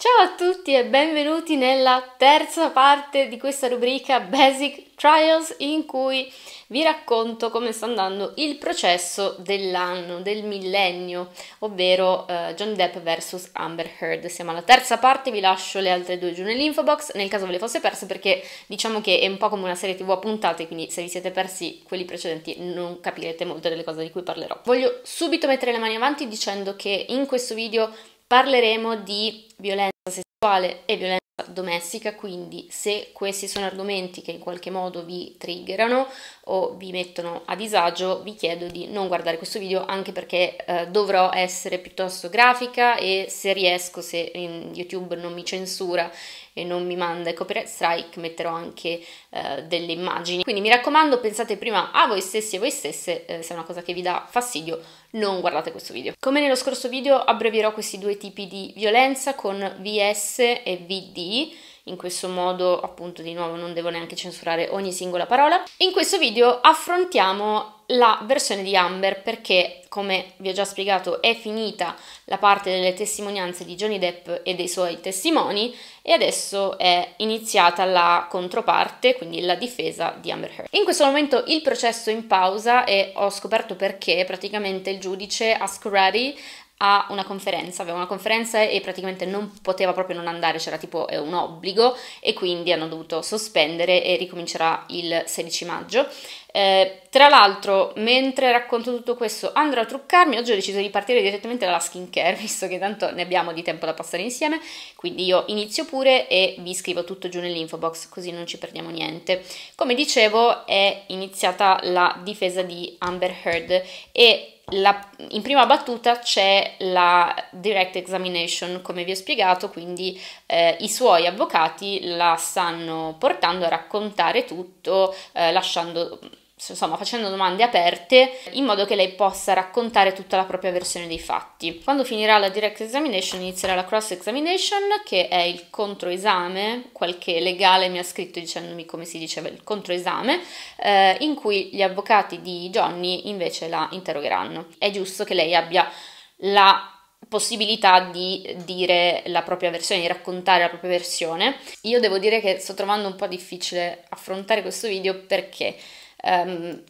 Ciao a tutti e benvenuti nella terza parte di questa rubrica Basic Trials in cui vi racconto come sta andando il processo dell'anno, del millennio, ovvero uh, eh, John Depp vs Amber Heard. Siamo alla terza parte, vi lascio le altre due giù nell'info box nel caso ve le fosse perse perché diciamo che è un po' come una serie tv a puntate, quindi se vi siete persi quelli precedenti non capirete molte delle cose di cui parlerò. Voglio subito mettere le mani avanti dicendo che in questo video parleremo di violenza sessuale e violenza domestica, quindi se questi sono argomenti che in qualche modo vi triggerano o vi mettono a disagio, vi chiedo di non guardare questo video anche perché eh, dovrò essere piuttosto grafica e se riesco, se YouTube non mi censura e non mi manda i copyright strike, metterò anche eh, delle immagini. Quindi mi raccomando, pensate prima a voi stessi e voi stesse, eh, se è una cosa che vi dà fastidio, non guardate questo video. Come nello scorso video abbrevierò questi due tipi di violenza con VS e VD in questo modo appunto di nuovo non devo neanche censurare ogni singola parola. In questo video affrontiamo la versione di Amber perché, come vi ho già spiegato, è finita la parte delle testimonianze di Johnny Depp e dei suoi testimoni e adesso è iniziata la controparte, quindi la difesa di Amber Heard. In questo momento il processo è in pausa e ho scoperto perché praticamente il giudice Ascrati a una conferenza, aveva una conferenza e praticamente non poteva proprio non andare, c'era tipo eh, un obbligo e quindi hanno dovuto sospendere e ricomincerà il 16 maggio. Eh, tra l'altro, mentre racconto tutto questo, andrò a truccarmi. Oggi ho deciso di partire direttamente dalla skincare, visto che tanto ne abbiamo di tempo da passare insieme. Quindi io inizio pure e vi scrivo tutto giù nell'info box, così non ci perdiamo niente. Come dicevo, è iniziata la difesa di Amber Heard e la, in prima battuta c'è la direct examination, come vi ho spiegato, quindi eh, i suoi avvocati la stanno portando a raccontare tutto, eh, lasciando insomma facendo domande aperte in modo che lei possa raccontare tutta la propria versione dei fatti. Quando finirà la direct examination inizierà la cross examination che è il controesame, qualche legale mi ha scritto dicendomi come si diceva il controesame, eh, in cui gli avvocati di Johnny invece la interrogheranno. È giusto che lei abbia la possibilità di dire la propria versione, di raccontare la propria versione. Io devo dire che sto trovando un po' difficile affrontare questo video perché Um,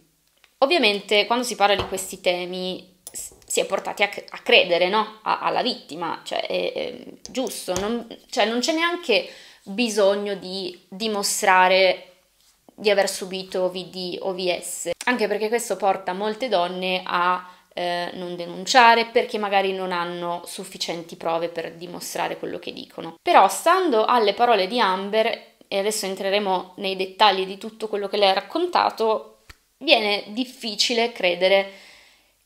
ovviamente quando si parla di questi temi si è portati a, a credere no? a, alla vittima, cioè è, è giusto, non, cioè non c'è neanche bisogno di dimostrare di aver subito VD o VS, anche perché questo porta molte donne a eh, non denunciare perché magari non hanno sufficienti prove per dimostrare quello che dicono. Però stando alle parole di Amber, e adesso entreremo nei dettagli di tutto quello che lei ha raccontato, viene difficile credere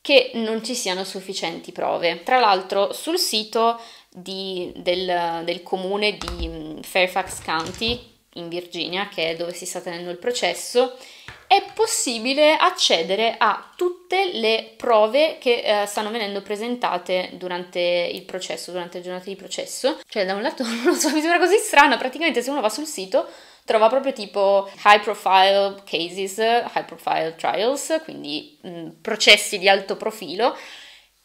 che non ci siano sufficienti prove. Tra l'altro sul sito di, del, del comune di mm, Fairfax County in Virginia, che è dove si sta tenendo il processo, è possibile accedere a tutte le prove che eh, stanno venendo presentate durante il processo, durante le giornate di processo. Cioè, da un lato, non so, mi sembra così strano, praticamente se uno va sul sito trova proprio tipo high profile cases, high profile trials, quindi mh, mm, processi di alto profilo.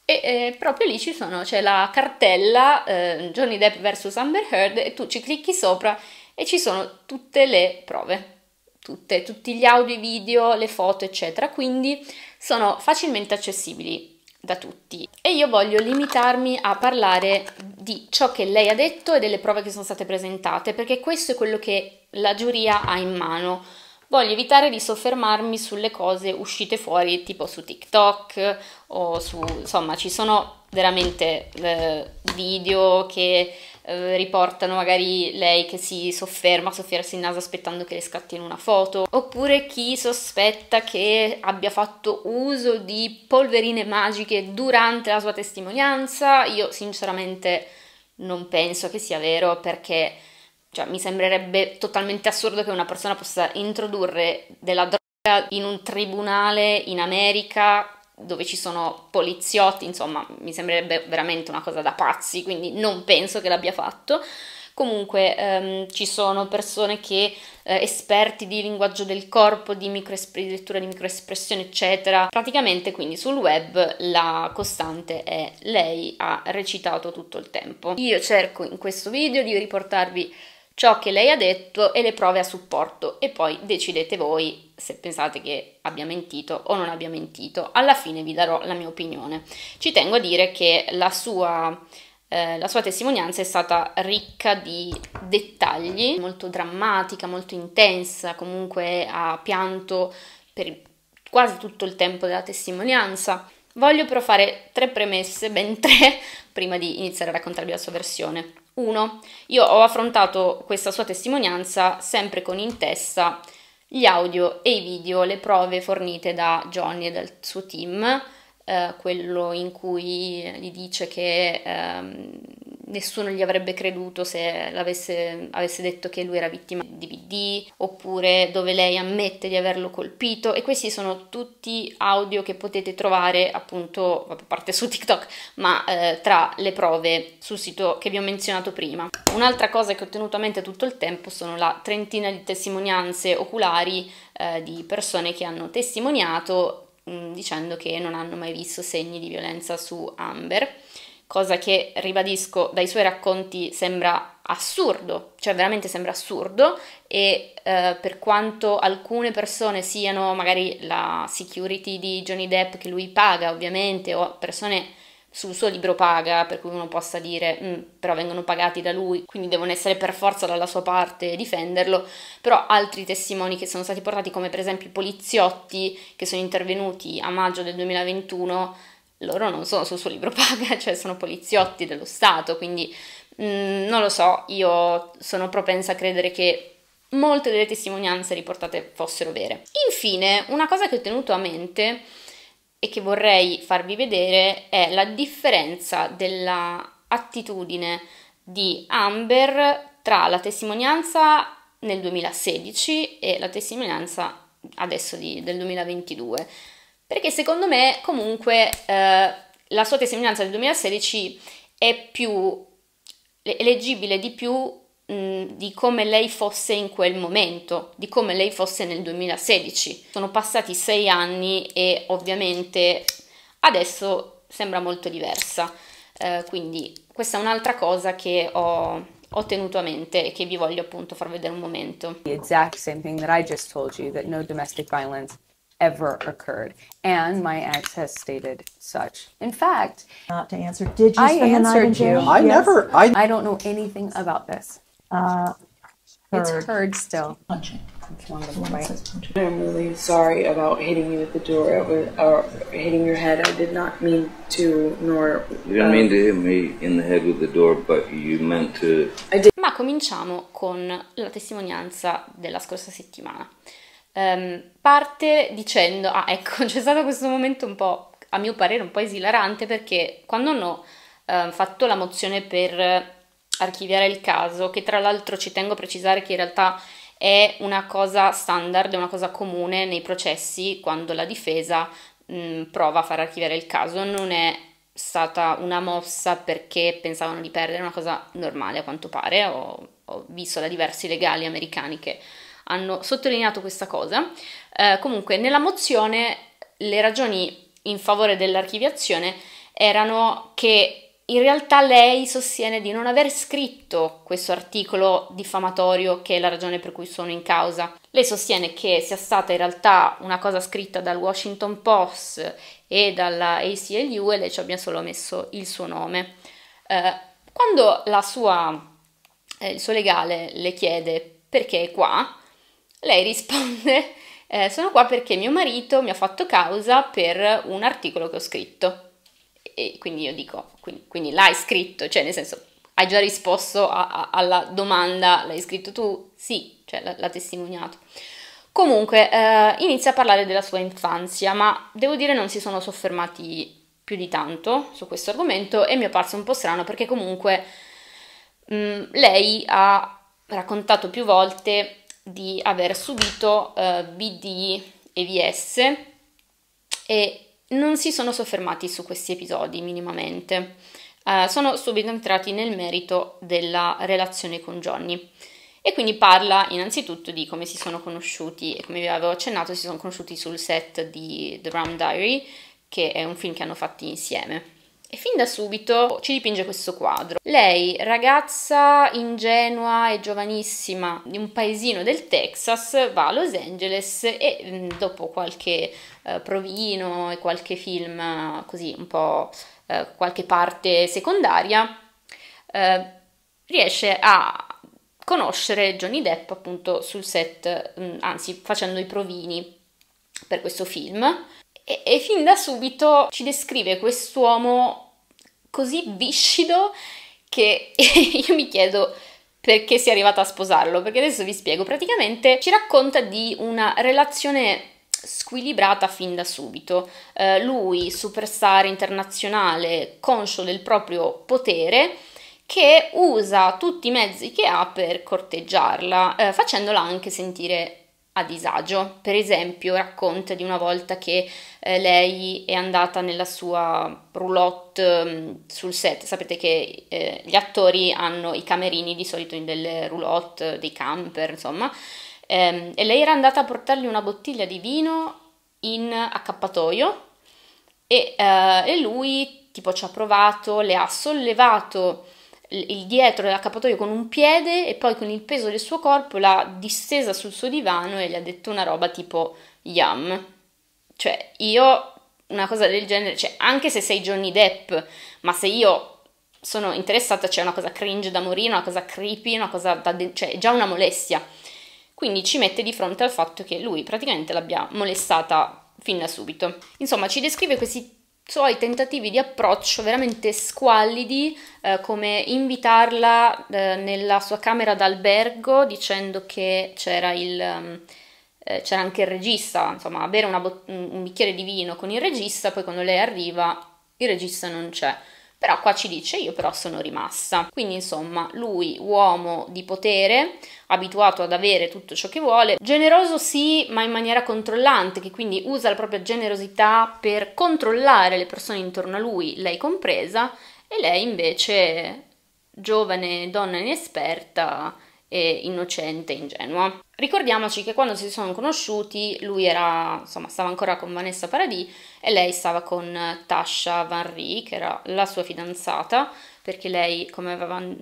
E eh, proprio lì ci sono, c'è la cartella eh, Johnny Depp vs Amber Heard e tu ci clicchi sopra e ci sono tutte le prove tutte, tutti gli audio, i video, le foto, eccetera, quindi sono facilmente accessibili da tutti e io voglio limitarmi a parlare di ciò che lei ha detto e delle prove che sono state presentate perché questo è quello che la giuria ha in mano. Voglio evitare di soffermarmi sulle cose uscite fuori tipo su TikTok o su insomma ci sono veramente eh, video che eh, riportano magari lei che si sofferma soffiarsi il naso aspettando che le scattino una foto, oppure chi sospetta che abbia fatto uso di polverine magiche durante la sua testimonianza. Io sinceramente non penso che sia vero perché cioè, mi sembrerebbe totalmente assurdo che una persona possa introdurre della droga in un tribunale in America dove ci sono poliziotti, insomma, mi sembrerebbe veramente una cosa da pazzi, quindi non penso che l'abbia fatto. Comunque ehm, ci sono persone che, eh, esperti di linguaggio del corpo, di, microespr- di lettura di microespressione, eccetera. Praticamente quindi sul web la costante è lei ha recitato tutto il tempo. Io cerco in questo video di riportarvi ciò che lei ha detto e le prove a supporto e poi decidete voi se pensate che abbia mentito o non abbia mentito. Alla fine vi darò la mia opinione. Ci tengo a dire che la sua, eh, la sua testimonianza è stata ricca di dettagli, molto drammatica, molto intensa, comunque ha pianto per quasi tutto il tempo della testimonianza. Voglio però fare tre premesse, ben tre, prima di iniziare a raccontarvi la sua versione. 1. Io ho affrontato questa sua testimonianza sempre con in testa gli audio e i video, le prove fornite da Johnny e dal suo team, eh, quello in cui gli dice che ehm, nessuno gli avrebbe creduto se avesse detto che lui era vittima di BD, oppure dove lei ammette di averlo colpito. E questi sono tutti audio che potete trovare appunto, a parte su TikTok, ma eh, tra le prove sul sito che vi ho menzionato prima. Un'altra cosa che ho tenuto a mente tutto il tempo sono la trentina di testimonianze oculari eh, di persone che hanno testimoniato mh, mm, dicendo che non hanno mai visto segni di violenza su Amber cosa che, ribadisco, dai suoi racconti sembra assurdo, cioè veramente sembra assurdo e eh, per quanto alcune persone siano magari la security di Johnny Depp che lui paga ovviamente o persone sul suo libro paga per cui uno possa dire mm, però vengono pagati da lui quindi devono essere per forza dalla sua parte e difenderlo però altri testimoni che sono stati portati come per esempio i poliziotti che sono intervenuti a maggio del 2021 loro non sono sul suo libro paga, cioè sono poliziotti dello Stato, quindi mh, mm, non lo so, io sono propensa a credere che molte delle testimonianze riportate fossero vere. Infine, una cosa che ho tenuto a mente e che vorrei farvi vedere è la differenza dell'attitudine di Amber tra la testimonianza nel 2016 e la testimonianza adesso di, del 2022. Perché secondo me comunque eh, la sua testimonianza del 2016 è più leggibile di più mh, di come lei fosse in quel momento, di come lei fosse nel 2016. Sono passati sei anni e ovviamente adesso sembra molto diversa. Eh, quindi questa è un'altra cosa che ho ho tenuto a mente e che vi voglio appunto far vedere un momento. The exact same thing that I just told you that no domestic violence ever occurred. And my ex has stated such. In fact, not to answer. Did you? I answered you. I yes. never. I... I don't know anything about this. Uh, it's heard still. Punching. I'm really sorry about hitting you with the door uh, or hitting your head. I did not mean to, nor. You didn't mean uh, to hit me in the head with the door, but you meant to. Ma cominciamo con la testimonianza della scorsa settimana. um, parte dicendo, ah ecco, c'è stato questo momento un po', a mio parere, un po' esilarante perché quando hanno uh, ehm, fatto la mozione per archiviare il caso, che tra l'altro ci tengo a precisare che in realtà è una cosa standard, è una cosa comune nei processi quando la difesa mh, prova a far archiviare il caso, non è stata una mossa perché pensavano di perdere è una cosa normale a quanto pare, ho, ho visto da diversi legali americani che hanno sottolineato questa cosa. Eh, comunque, nella mozione le ragioni in favore dell'archiviazione erano che in realtà lei sostiene di non aver scritto questo articolo diffamatorio che è la ragione per cui sono in causa. Lei sostiene che sia stata in realtà una cosa scritta dal Washington Post e dalla ACLU e lei ci abbia solo messo il suo nome. Eh, quando sua, eh, il suo legale le chiede perché è qua, lei risponde, eh, sono qua perché mio marito mi ha fatto causa per un articolo che ho scritto. E quindi io dico, quindi, quindi l'hai scritto, cioè nel senso, hai già risposto a, a, alla domanda, l'hai scritto tu? Sì, cioè l- l'ha testimoniato. Comunque, eh, inizia a parlare della sua infanzia, ma devo dire non si sono soffermati più di tanto su questo argomento e mi è parso un po' strano perché comunque mh, mm, lei ha raccontato più volte di aver subito eh, BD e VS e non si sono soffermati su questi episodi minimamente. Eh, sono subito entrati nel merito della relazione con Johnny e quindi parla innanzitutto di come si sono conosciuti e come vi avevo accennato si sono conosciuti sul set di The Ram Diary che è un film che hanno fatto insieme. E fin da subito ci dipinge questo quadro. Lei, ragazza ingenua e giovanissima di un paesino del Texas, va a Los Angeles e mm, dopo qualche eh, provino e qualche film così un po' eh, qualche parte secondaria, eh, riesce a conoscere Johnny Depp appunto sul set, mm, anzi facendo i provini per questo film e, e fin da subito ci descrive quest'uomo così viscido che io mi chiedo perché sia arrivata a sposarlo, perché adesso vi spiego. Praticamente ci racconta di una relazione squilibrata fin da subito. Eh, lui, superstar internazionale, conscio del proprio potere, che usa tutti i mezzi che ha per corteggiarla, eh, facendola anche sentire a disagio. Per esempio, racconta di una volta che eh, lei è andata nella sua roulotte mh, mm, sul set. Sapete che eh, gli attori hanno i camerini di solito in delle roulotte, dei camper, insomma. Ehm, e lei era andata a portargli una bottiglia di vino in accappatoio e, eh, e lui tipo ci ha provato, le ha sollevato il dietro dell'accappatoio con un piede e poi con il peso del suo corpo l'ha distesa sul suo divano e gli ha detto una roba tipo yam. Cioè, io una cosa del genere, cioè, anche se sei Johnny Depp, ma se io sono interessata, c'è una cosa cringe da morire, una cosa creepy, una cosa da... De- cioè, già una molestia. Quindi ci mette di fronte al fatto che lui praticamente l'abbia molestata fin da subito. Insomma, ci descrive questi suoi tentativi di approccio veramente squallidi, eh, come invitarla eh, nella sua camera d'albergo dicendo che c'era, il, ehm, eh, c'era anche il regista, insomma, a bere bot- un bicchiere di vino con il regista, poi quando lei arriva il regista non c'è. Però qua ci dice io però sono rimasta. Quindi insomma lui, uomo di potere, abituato ad avere tutto ciò che vuole, generoso sì ma in maniera controllante, che quindi usa la propria generosità per controllare le persone intorno a lui, lei compresa, e lei invece, giovane donna inesperta, eh, innocente e ingenua. Ricordiamoci che quando si sono conosciuti lui era, insomma, stava ancora con Vanessa Paradis e lei stava con Tasha Van Rie, che era la sua fidanzata, perché lei, come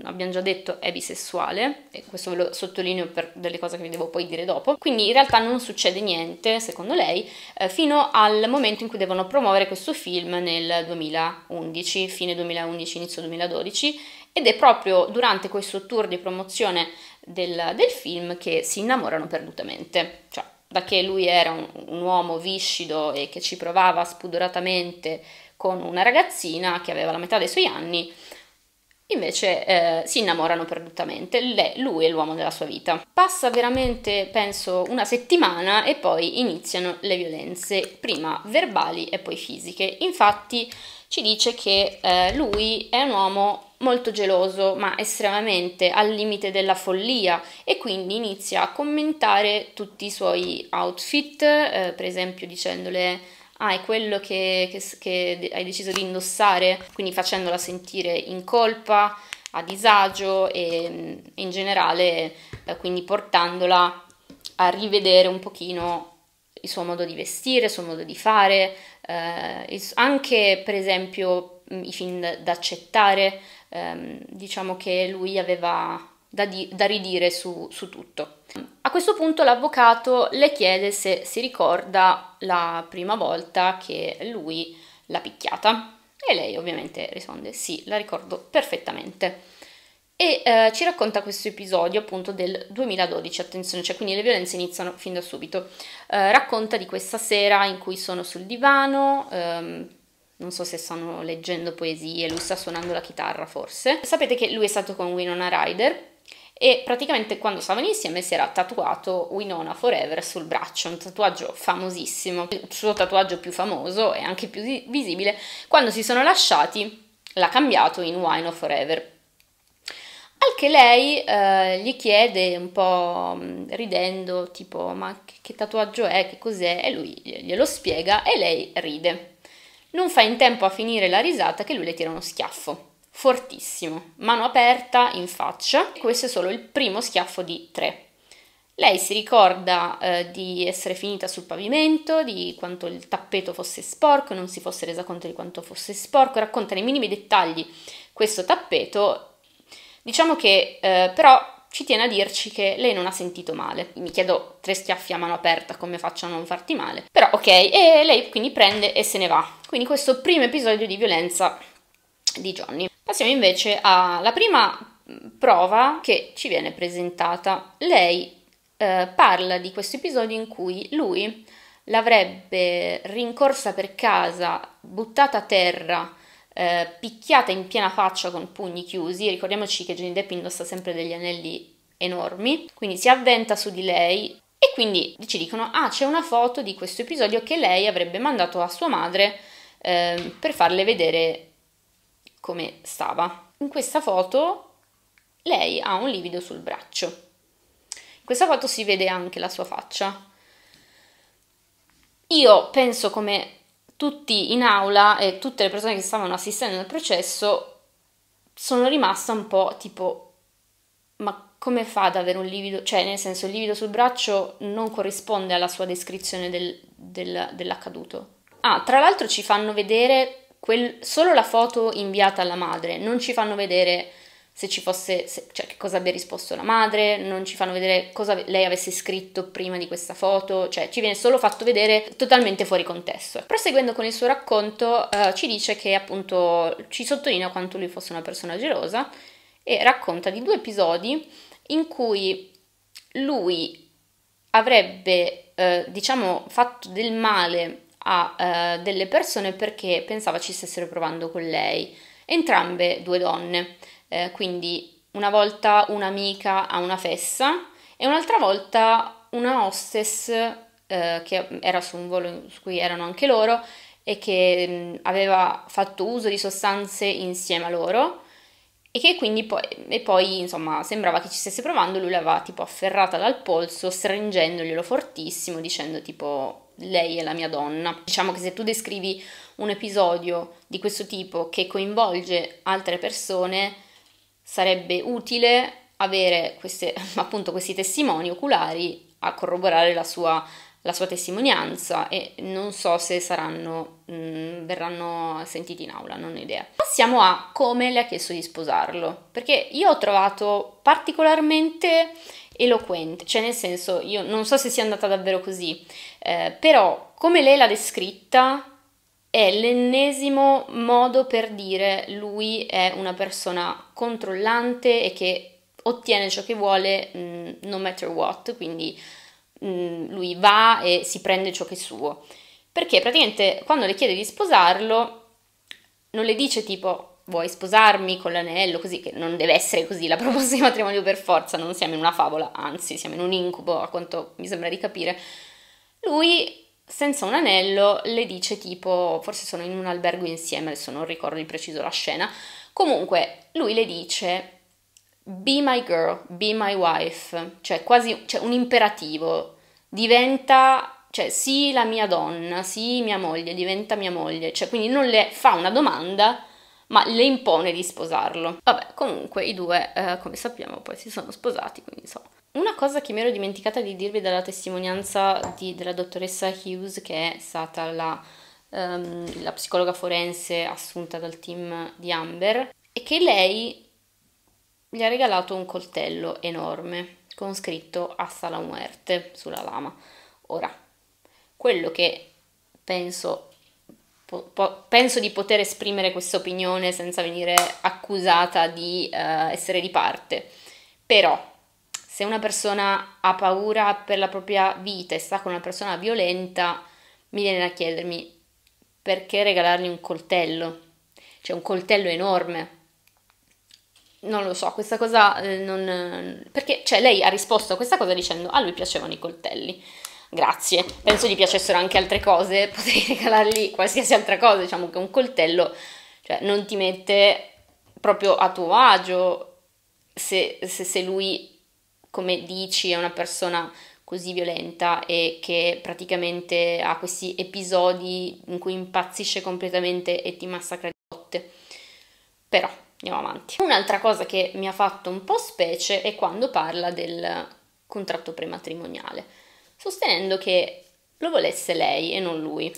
abbiamo già detto, è bisessuale, e questo ve lo sottolineo per delle cose che vi devo poi dire dopo. Quindi in realtà non succede niente, secondo lei, eh, fino al momento in cui devono promuovere questo film nel 2011, fine 2011, inizio 2012, ed è proprio durante questo tour di promozione del, del film che si innamorano perdutamente. Cioè, da che lui era un, un uomo viscido e che ci provava spudoratamente con una ragazzina che aveva la metà dei suoi anni, invece eh, si innamorano perdutamente, Le, lui è l'uomo della sua vita. Passa veramente, penso, una settimana e poi iniziano le violenze, prima verbali e poi fisiche. Infatti ci dice che eh, lui è un uomo molto geloso ma estremamente al limite della follia e quindi inizia a commentare tutti i suoi outfit, eh, per esempio dicendole ah è quello che, che, che hai deciso di indossare, quindi facendola sentire in colpa, a disagio e mm, in generale eh, quindi portandola a rivedere un pochino il suo modo di vestire, il suo modo di fare, eh, anche per esempio mm, i film da accettare, ehm, diciamo che lui aveva da, di, da ridire su, su tutto. A questo punto l'avvocato le chiede se si ricorda la prima volta che lui l'ha picchiata e lei ovviamente risponde sì, la ricordo perfettamente. E eh, ci racconta questo episodio appunto del 2012, attenzione, cioè quindi le violenze iniziano fin da subito. Eh, racconta di questa sera in cui sono sul divano, ehm, non so se stanno leggendo poesie, lui sta suonando la chitarra forse. Sapete che lui è stato con Winona Ryder e praticamente quando stavano insieme si era tatuato Winona Forever sul braccio, un tatuaggio famosissimo, il suo tatuaggio più famoso e anche più visibile. Quando si sono lasciati l'ha cambiato in Wino Forever al che lei eh, gli chiede un po' mm, ridendo, tipo ma che, che tatuaggio è, che cos'è? E lui glielo spiega e lei ride. Non fa in tempo a finire la risata che lui le tira uno schiaffo, fortissimo, mano aperta in faccia. e Questo è solo il primo schiaffo di tre. Lei si ricorda eh, di essere finita sul pavimento, di quanto il tappeto fosse sporco, non si fosse resa conto di quanto fosse sporco, racconta nei minimi dettagli questo tappeto Diciamo che eh, però ci tiene a dirci che lei non ha sentito male. Mi chiedo tre schiaffi a mano aperta come faccio a non farti male. Però ok, e lei quindi prende e se ne va. Quindi questo primo episodio di violenza di Johnny. Passiamo invece alla prima mm, prova che ci viene presentata. Lei eh, parla di questo episodio in cui lui l'avrebbe rincorsa per casa, buttata a terra eh, picchiata in piena faccia con pugni chiusi, ricordiamoci che Johnny Depp indossa sempre degli anelli enormi, quindi si avventa su di lei e quindi ci dicono ah c'è una foto di questo episodio che lei avrebbe mandato a sua madre eh, per farle vedere come stava. In questa foto lei ha un livido sul braccio. In questa foto si vede anche la sua faccia. Io penso come tutti in aula e tutte le persone che stavano assistendo al processo sono rimaste un po' tipo ma come fa ad avere un livido? Cioè, nel senso, il livido sul braccio non corrisponde alla sua descrizione del, del, dell'accaduto. Ah, tra l'altro ci fanno vedere quel, solo la foto inviata alla madre, non ci fanno vedere se ci fosse, se, cioè che cosa abbia risposto la madre, non ci fanno vedere cosa lei avesse scritto prima di questa foto, cioè ci viene solo fatto vedere totalmente fuori contesto. Proseguendo con il suo racconto eh, ci dice che appunto ci sottolinea quanto lui fosse una persona gelosa e racconta di due episodi in cui lui avrebbe eh, diciamo fatto del male a eh, delle persone perché pensava ci stessero provando con lei, entrambe due donne eh, quindi una volta un'amica a una festa e un'altra volta una hostess eh, che era su un volo su cui erano anche loro e che mh, aveva fatto uso di sostanze insieme a loro e che quindi poi, e poi insomma sembrava che ci stesse provando, lui l'aveva tipo afferrata dal polso, stringendoglielo fortissimo, dicendo tipo lei è la mia donna. Diciamo che se tu descrivi un episodio di questo tipo che coinvolge altre persone, sarebbe utile avere queste, appunto, questi testimoni oculari a corroborare la sua, la sua testimonianza e non so se saranno, mh, mm, verranno sentiti in aula, non ho idea. Passiamo a come le ha chiesto di sposarlo, perché io ho trovato particolarmente eloquente, cioè nel senso io non so se sia andata davvero così, eh, però come lei l'ha descritta è l'ennesimo modo per dire lui è una persona controllante e che ottiene ciò che vuole mh, mm, no matter what, quindi mh, mm, lui va e si prende ciò che è suo. Perché praticamente quando le chiede di sposarlo non le dice tipo vuoi sposarmi con l'anello, così che non deve essere così la proposta di matrimonio per forza, non siamo in una favola, anzi siamo in un incubo a quanto mi sembra di capire. Lui senza un anello le dice tipo, forse sono in un albergo insieme, adesso non ricordo di preciso la scena, comunque lui le dice be my girl, be my wife, cioè quasi cioè un imperativo, diventa, cioè sii la mia donna, sii mia moglie, diventa mia moglie, cioè quindi non le fa una domanda, ma le impone di sposarlo. Vabbè, comunque i due, eh, come sappiamo, poi si sono sposati, quindi insomma. Una cosa che mi ero dimenticata di dirvi dalla testimonianza di, della dottoressa Hughes, che è stata la, um, la psicologa forense assunta dal team di Amber, è che lei gli ha regalato un coltello enorme con scritto Hasta la muerte sulla lama. Ora, quello che penso penso di poter esprimere questa opinione senza venire accusata di uh, essere di parte. Però se una persona ha paura per la propria vita e sta con una persona violenta, mi viene da chiedermi perché regalargli un coltello? Cioè un coltello enorme. Non lo so, questa cosa eh, non... Perché, cioè, lei ha risposto a questa cosa dicendo a lui piacevano i coltelli. Grazie, penso gli piacessero anche altre cose, potrei regalargli qualsiasi altra cosa, diciamo che un coltello cioè, non ti mette proprio a tuo agio se, se, se lui come dici è una persona così violenta e che praticamente ha questi episodi in cui impazzisce completamente e ti massacra di botte. Però andiamo avanti. Un'altra cosa che mi ha fatto un po' specie è quando parla del contratto prematrimoniale, sostenendo che lo volesse lei e non lui.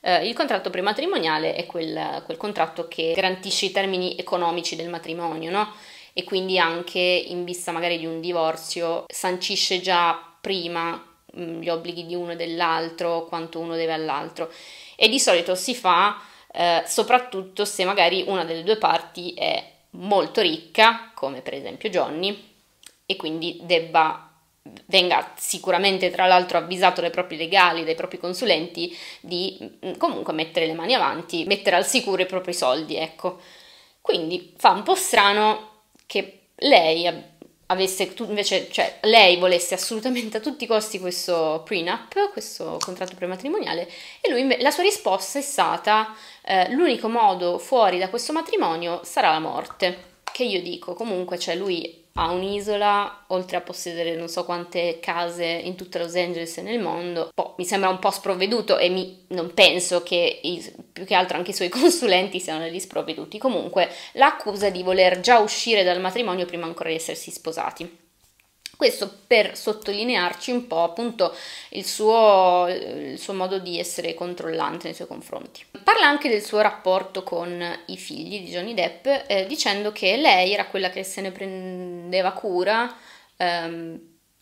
Eh, il contratto prematrimoniale è quel, quel, contratto che garantisce i termini economici del matrimonio, no? e quindi anche in vista magari di un divorzio sancisce già prima mm, gli obblighi di uno e dell'altro, quanto uno deve all'altro. E di solito si fa eh, soprattutto se magari una delle due parti è molto ricca, come per esempio Johnny, e quindi debba venga sicuramente tra l'altro avvisato dai propri legali, dai propri consulenti di mm, comunque mettere le mani avanti, mettere al sicuro i propri soldi, ecco. Quindi fa un po' strano che lei avesse invece, cioè lei volesse assolutamente a tutti i costi questo prenup, questo contratto prematrimoniale, e lui, la sua risposta è stata eh, l'unico modo fuori da questo matrimonio sarà la morte. Che io dico, comunque, cioè lui ha un'isola, oltre a possedere non so quante case in tutta Los Angeles e nel mondo, boh, mi sembra un po' sprovveduto e mi, non penso che i, più che altro anche i suoi consulenti siano degli sprovveduti. Comunque l'accusa di voler già uscire dal matrimonio prima ancora di essersi sposati. Questo per sottolinearci un po' appunto il suo, il suo, modo di essere controllante nei suoi confronti. Parla anche del suo rapporto con i figli di Johnny Depp eh, dicendo che lei era quella che se ne prendeva cura ehm,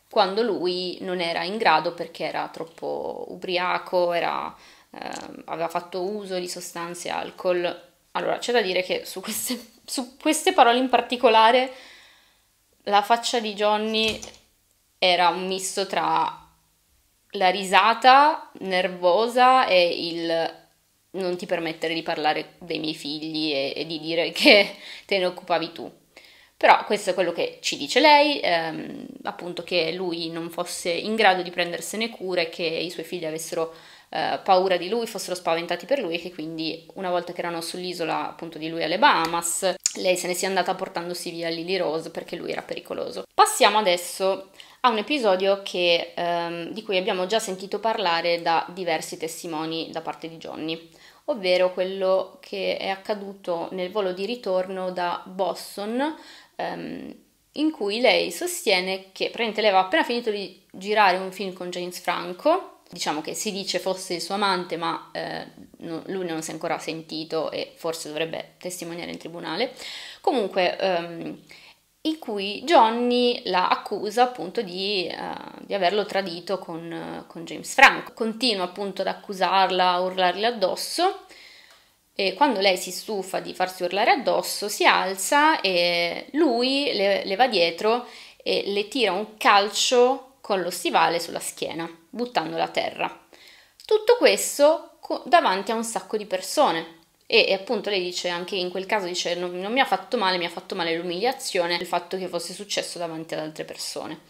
quando lui non era in grado perché era troppo ubriaco, era, ehm, aveva fatto uso di sostanze alcol. Allora c'è da dire che su queste, su queste parole in particolare la faccia di Johnny era un misto tra la risata nervosa e il non ti permettere di parlare dei miei figli e, e di dire che te ne occupavi tu. Però questo è quello che ci dice lei, ehm, appunto che lui non fosse in grado di prendersene cura e che i suoi figli avessero eh, paura di lui, fossero spaventati per lui e che quindi una volta che erano sull'isola appunto di lui alle Bahamas, lei se ne sia andata portandosi via Lily Rose perché lui era pericoloso. Passiamo adesso a un episodio che, ehm, di cui abbiamo già sentito parlare da diversi testimoni da parte di Johnny ovvero quello che è accaduto nel volo di ritorno da Boston, ehm, in cui lei sostiene che praticamente lei aveva appena finito di girare un film con James Franco diciamo che si dice fosse il suo amante, ma eh, no, lui non si è ancora sentito e forse dovrebbe testimoniare in tribunale. Comunque, ehm, in cui Johnny la accusa appunto di, eh, di averlo tradito con, con, James Franco. Continua appunto ad accusarla, a urlarle addosso. E quando lei si stufa di farsi urlare addosso, si alza e lui le, le va dietro e le tira un calcio con lo stivale sulla schiena, buttandola a terra. Tutto questo davanti a un sacco di persone. E, e appunto lei dice, anche in quel caso dice, non, non mi ha fatto male, mi ha fatto male l'umiliazione, il fatto che fosse successo davanti ad altre persone.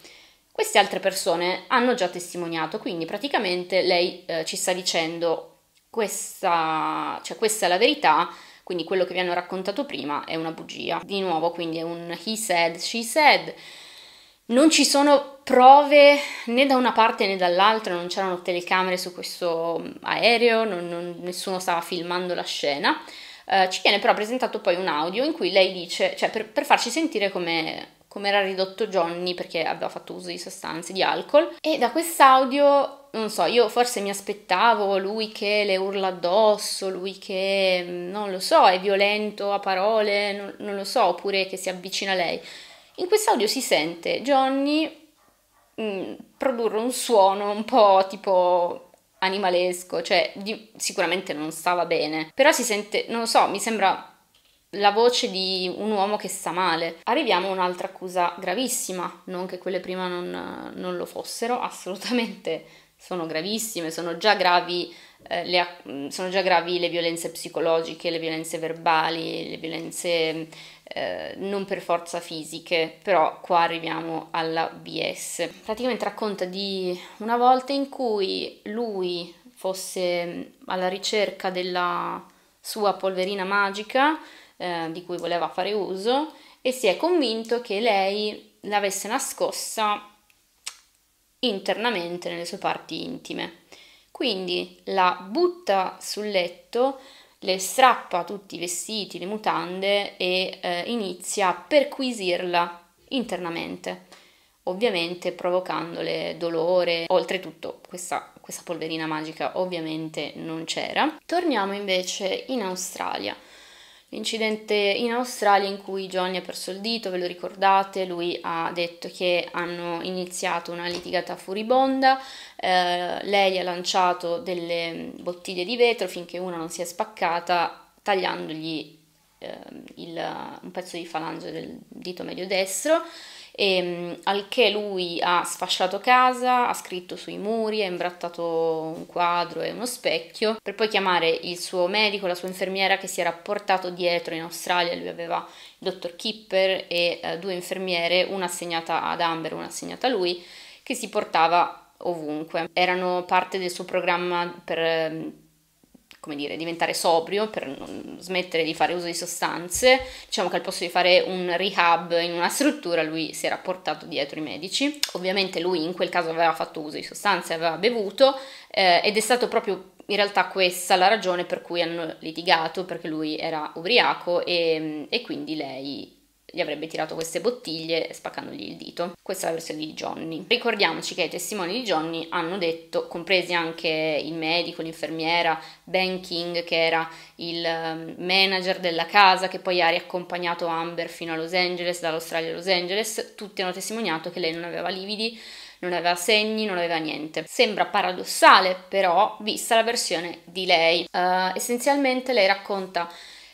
Queste altre persone hanno già testimoniato, quindi praticamente lei eh, ci sta dicendo questa, cioè questa è la verità, quindi quello che vi hanno raccontato prima è una bugia. Di nuovo, quindi è un he said, she said, non ci sono prove né da una parte né dall'altra, non c'erano telecamere su questo mm, aereo, non, non, nessuno stava filmando la scena. Eh, ci viene però presentato poi un audio in cui lei dice, cioè per, per farci sentire come, come era ridotto Johnny perché aveva fatto uso di sostanze, di alcol. E da quest'audio, non so, io forse mi aspettavo lui che le urla addosso, lui che, mm, non lo so, è violento a parole, non, non lo so, oppure che si avvicina a lei. In quest'audio si sente Johnny mm, produrre un suono un po' tipo animalesco, cioè di, sicuramente non stava bene, però si sente, non lo so, mi sembra la voce di un uomo che sta male. Arriviamo a un'altra accusa gravissima, non che quelle prima non, non lo fossero, assolutamente sono gravissime, sono già gravi, eh, le, sono già gravi le violenze psicologiche, le violenze verbali, le violenze eh, non per forza fisiche, però qua arriviamo alla BS. Praticamente racconta di una volta in cui lui fosse mm, alla ricerca della sua polverina magica eh, di cui voleva fare uso e si è convinto che lei l'avesse nascosta internamente nelle sue parti intime. Quindi la butta sul letto le strappa tutti i vestiti, le mutande e eh, inizia a perquisirla internamente, ovviamente provocandole dolore. Oltretutto questa, questa polverina magica ovviamente non c'era. Torniamo invece in Australia L'incidente in Australia in cui Johnny ha perso il dito, ve lo ricordate, lui ha detto che hanno iniziato una litigata furibonda, eh, lei ha lanciato delle bottiglie di vetro finché una non si è spaccata tagliandogli eh, il, un pezzo di falange del dito medio destro. E, ehm, al che lui ha sfasciato casa, ha scritto sui muri, ha imbrattato un quadro e uno specchio, per poi chiamare il suo medico, la sua infermiera che si era portato dietro in Australia, lui aveva il dottor Kipper e eh, due infermiere, una assegnata ad Amber, una assegnata a lui, che si portava ovunque. Erano parte del suo programma per ehm, come dire, diventare sobrio, per non smettere di fare uso di sostanze, diciamo che al posto di fare un rehab in una struttura lui si era portato dietro i medici, ovviamente lui in quel caso aveva fatto uso di sostanze, aveva bevuto eh, ed è stato proprio in realtà questa la ragione per cui hanno litigato, perché lui era ubriaco e, e quindi lei gli avrebbe tirato queste bottiglie spaccandogli il dito. Questa è la versione di Johnny. Ricordiamoci che i testimoni di Johnny hanno detto, compresi anche il medico, l'infermiera, Ben King che era il ehm, manager della casa che poi ha riaccompagnato Amber fino a Los Angeles, dall'Australia a Los Angeles, tutti hanno testimoniato che lei non aveva lividi, non aveva segni, non aveva niente. Sembra paradossale però vista la versione di lei. Uh, essenzialmente lei racconta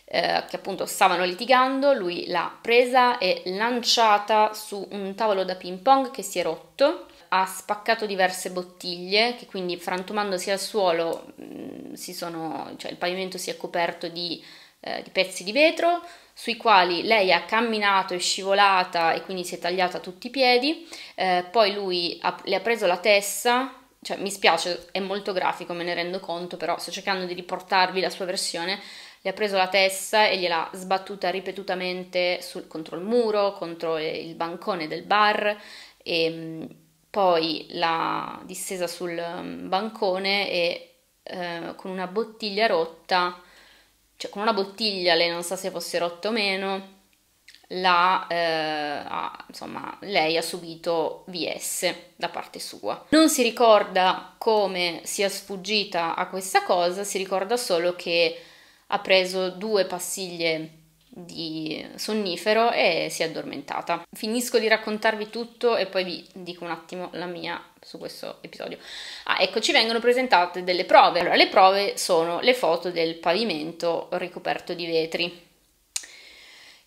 eh, che appunto stavano litigando, lui l'ha presa e lanciata su un tavolo da ping pong che si è rotto, ha spaccato diverse bottiglie che quindi frantumandosi al suolo mh, mm, sono, cioè, il pavimento si è coperto di, eh, di pezzi di vetro sui quali lei ha camminato e scivolata e quindi si è tagliata tutti i piedi, eh, poi lui ha, le ha preso la testa, cioè mi spiace, è molto grafico, me ne rendo conto, però sto cercando di riportarvi la sua versione, gli ha preso la testa e gliel'ha sbattuta ripetutamente sul, contro il muro, contro eh, il bancone del bar e mm, poi l'ha distesa sul mm, bancone e eh, con una bottiglia rotta, cioè con una bottiglia, lei non sa se fosse rotta o meno, l'ha, eh, ha, insomma, lei ha subito VS da parte sua. Non si ricorda come sia sfuggita a questa cosa, si ricorda solo che ha preso due pastiglie di sonnifero e si è addormentata. Finisco di raccontarvi tutto e poi vi dico un attimo la mia su questo episodio. Ah, ecco, ci vengono presentate delle prove. Allora, le prove sono le foto del pavimento ricoperto di vetri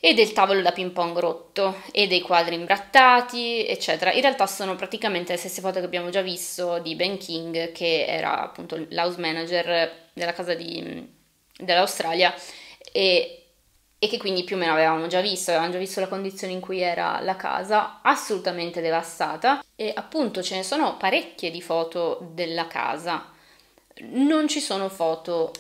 e del tavolo da ping pong rotto e dei quadri imbrattati, eccetera. In realtà sono praticamente le stesse foto che abbiamo già visto di Ben King, che era appunto l'house manager della casa di dell'Australia e, e che quindi più o meno avevamo già visto, avevamo già visto la condizione in cui era la casa, assolutamente devastata e appunto ce ne sono parecchie di foto della casa. Non ci sono foto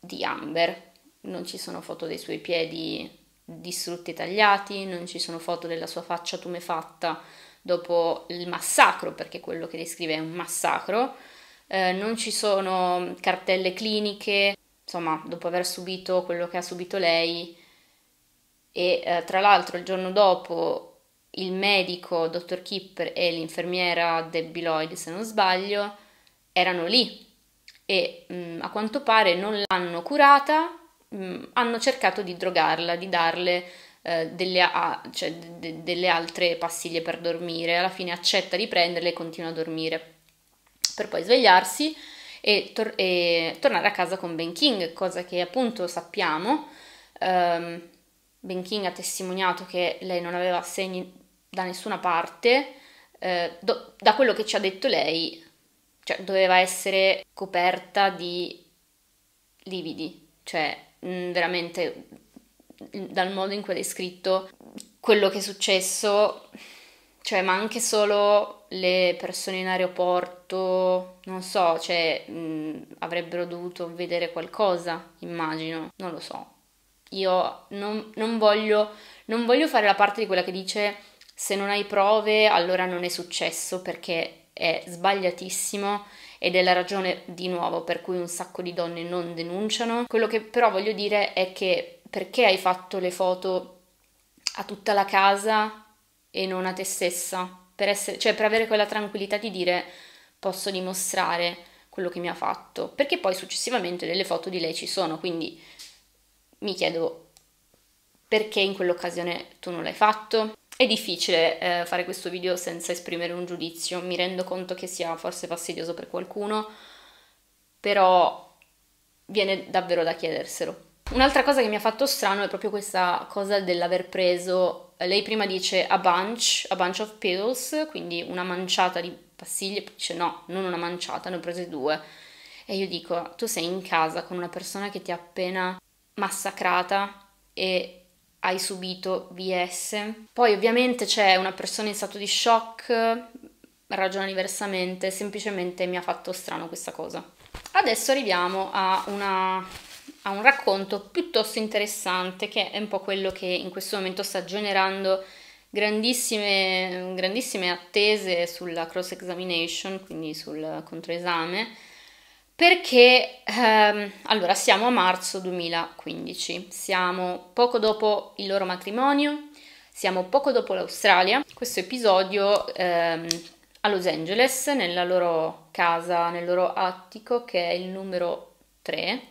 di Amber, non ci sono foto dei suoi piedi distrutti e tagliati, non ci sono foto della sua faccia tumefatta dopo il massacro, perché quello che descrive è un massacro, eh, non ci sono cartelle cliniche, insomma, dopo aver subito quello che ha subito lei e eh, tra l'altro il giorno dopo il medico, dottor Kipper e l'infermiera Debbie Lloyd, se non sbaglio, erano lì e mh, mm, a quanto pare non l'hanno curata, mh, mm, hanno cercato di drogarla, di darle eh, delle, a- cioè, de- delle altre pastiglie per dormire. Alla fine accetta di prenderle e continua a dormire. Per poi svegliarsi e, tor- e tornare a casa con Ben King, cosa che appunto sappiamo. Um, ben King ha testimoniato che lei non aveva segni da nessuna parte, eh, do- da quello che ci ha detto lei, cioè, doveva essere coperta di lividi, cioè mh, mm, veramente mm, dal modo in cui è descritto quello che è successo cioè, ma anche solo le persone in aeroporto, non so, cioè, mh, avrebbero dovuto vedere qualcosa, immagino, non lo so. Io non, non, voglio, non voglio fare la parte di quella che dice se non hai prove allora non è successo perché è sbagliatissimo ed è la ragione di nuovo per cui un sacco di donne non denunciano. Quello che però voglio dire è che perché hai fatto le foto a tutta la casa e non a te stessa, per essere, cioè per avere quella tranquillità di dire posso dimostrare quello che mi ha fatto, perché poi successivamente delle foto di lei ci sono, quindi mi chiedo perché in quell'occasione tu non l'hai fatto. È difficile eh, fare questo video senza esprimere un giudizio, mi rendo conto che sia forse fastidioso per qualcuno, però viene davvero da chiederselo. Un'altra cosa che mi ha fatto strano è proprio questa cosa dell'aver preso lei prima dice a bunch, a bunch of pills, quindi una manciata di pastiglie, poi dice no, non una manciata, ne ho prese due. E io dico, tu sei in casa con una persona che ti ha appena massacrata e hai subito VS. Poi ovviamente c'è una persona in stato di shock, ragiona diversamente, semplicemente mi ha fatto strano questa cosa. Adesso arriviamo a una ha un racconto piuttosto interessante che è un po' quello che in questo momento sta generando grandissime, grandissime attese sulla cross examination, quindi sul controesame, perché ehm, allora siamo a marzo 2015, siamo poco dopo il loro matrimonio, siamo poco dopo l'Australia, questo episodio ehm, a Los Angeles, nella loro casa, nel loro attico che è il numero 3